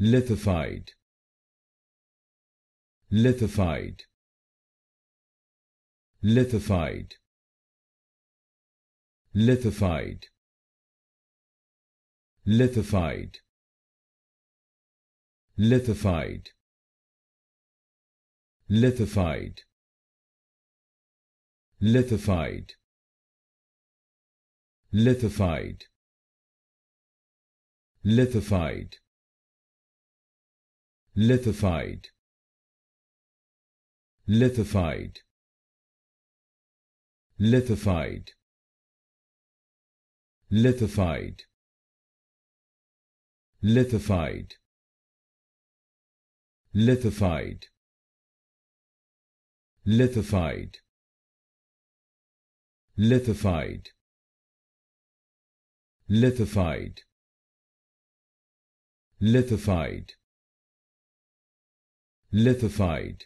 lithified lithified lithified lithified lithified lithified lithified lithified lithified lithified lithified lithified lithified lithified lithified lithified lithified lithified lithified lithified lithified